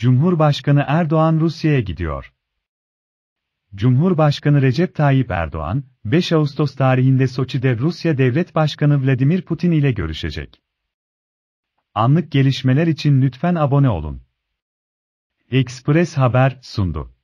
Cumhurbaşkanı Erdoğan Rusya'ya gidiyor. Cumhurbaşkanı Recep Tayyip Erdoğan, 5 Ağustos tarihinde Soçi'de Rusya Devlet Başkanı Vladimir Putin ile görüşecek. Anlık gelişmeler için lütfen abone olun. Express Haber sundu.